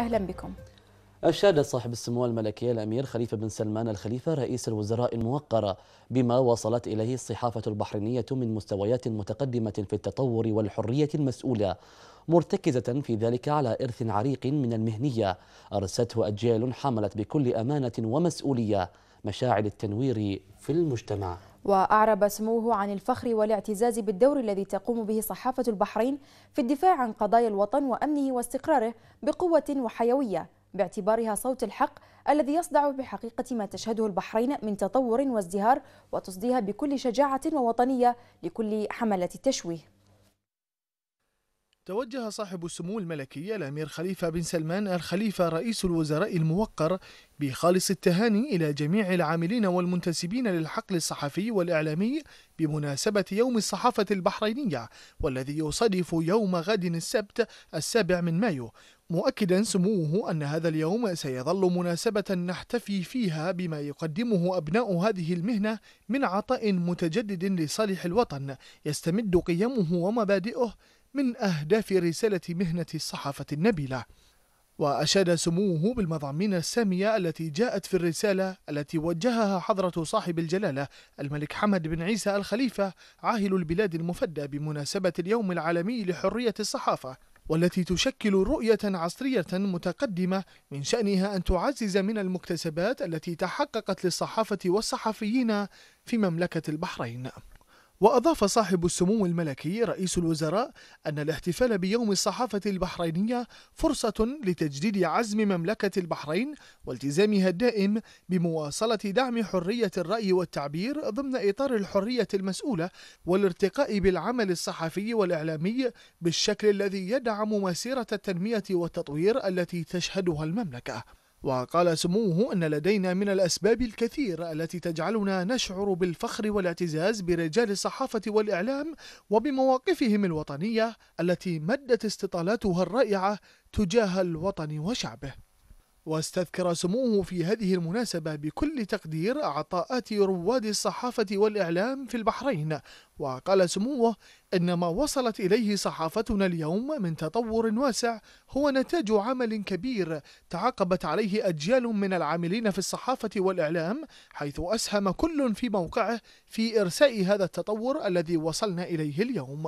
أهلا بكم أشاد صاحب السمو الملكي الأمير خليفة بن سلمان الخليفة رئيس الوزراء الموقر بما وصلت إليه الصحافة البحرينية من مستويات متقدمة في التطور والحرية المسؤولة مرتكزة في ذلك على إرث عريق من المهنية أرسته أجيال حملت بكل أمانة ومسؤولية مشاعر التنوير في المجتمع وأعرب سموه عن الفخر والاعتزاز بالدور الذي تقوم به صحافة البحرين في الدفاع عن قضايا الوطن وأمنه واستقراره بقوة وحيوية باعتبارها صوت الحق الذي يصدع بحقيقة ما تشهده البحرين من تطور وازدهار وتصديها بكل شجاعة ووطنية لكل حملة التشويه توجه صاحب السمو الملكي الأمير خليفة بن سلمان الخليفة رئيس الوزراء الموقر بخالص التهاني إلى جميع العاملين والمنتسبين للحقل الصحفي والإعلامي بمناسبة يوم الصحافة البحرينية والذي يصادف يوم غد السبت السابع من مايو مؤكدا سموه أن هذا اليوم سيظل مناسبة نحتفي فيها بما يقدمه أبناء هذه المهنة من عطاء متجدد لصالح الوطن يستمد قيمه ومبادئه من أهداف رسالة مهنة الصحافة النبيلة وأشاد سموه بالمضامين السامية التي جاءت في الرسالة التي وجهها حضرة صاحب الجلالة الملك حمد بن عيسى الخليفة عاهل البلاد المفدى بمناسبة اليوم العالمي لحرية الصحافة والتي تشكل رؤية عصرية متقدمة من شأنها أن تعزز من المكتسبات التي تحققت للصحافة والصحفيين في مملكة البحرين وأضاف صاحب السمو الملكي رئيس الوزراء أن الاحتفال بيوم الصحافة البحرينية فرصة لتجديد عزم مملكة البحرين والتزامها الدائم بمواصلة دعم حرية الرأي والتعبير ضمن إطار الحرية المسؤولة والارتقاء بالعمل الصحفي والإعلامي بالشكل الذي يدعم مسيرة التنمية والتطوير التي تشهدها المملكة وقال سموه أن لدينا من الأسباب الكثير التي تجعلنا نشعر بالفخر والاعتزاز برجال الصحافة والإعلام وبمواقفهم الوطنية التي مدت استطالاتها الرائعة تجاه الوطن وشعبه واستذكر سموه في هذه المناسبة بكل تقدير عطاءات رواد الصحافة والإعلام في البحرين وقال سموه إن ما وصلت إليه صحافتنا اليوم من تطور واسع هو نتاج عمل كبير تعاقبت عليه أجيال من العاملين في الصحافة والإعلام حيث أسهم كل في موقعه في إرساء هذا التطور الذي وصلنا إليه اليوم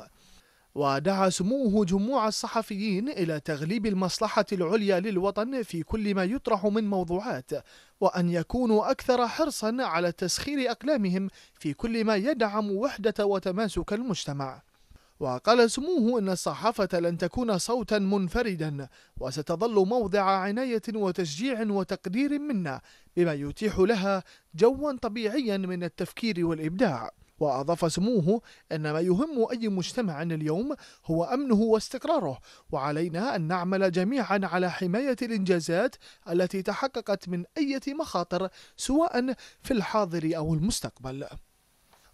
ودعا سموه جموع الصحفيين إلى تغليب المصلحة العليا للوطن في كل ما يطرح من موضوعات وأن يكونوا أكثر حرصا على تسخير أقلامهم في كل ما يدعم وحدة وتماسك المجتمع وقال سموه إن الصحافة لن تكون صوتا منفردا وستظل موضع عناية وتشجيع وتقدير منا بما يتيح لها جوا طبيعيا من التفكير والإبداع وأضاف سموه أن ما يهم أي مجتمع اليوم هو أمنه واستقراره وعلينا أن نعمل جميعا على حماية الإنجازات التي تحققت من أية مخاطر سواء في الحاضر أو المستقبل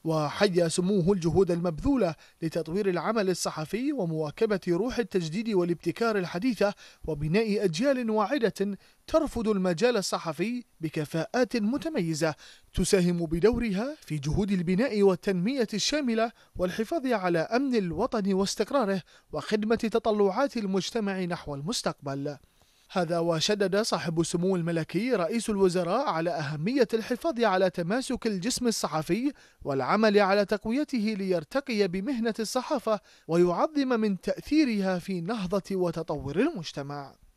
وحيا سموه الجهود المبذولة لتطوير العمل الصحفي ومواكبة روح التجديد والابتكار الحديثة وبناء أجيال واعدة ترفض المجال الصحفي بكفاءات متميزة تساهم بدورها في جهود البناء والتنمية الشاملة والحفاظ على أمن الوطن واستقراره وخدمة تطلعات المجتمع نحو المستقبل هذا وشدد صاحب السمو الملكي رئيس الوزراء على أهمية الحفاظ على تماسك الجسم الصحفي والعمل على تقويته ليرتقي بمهنة الصحافة ويعظم من تأثيرها في نهضة وتطور المجتمع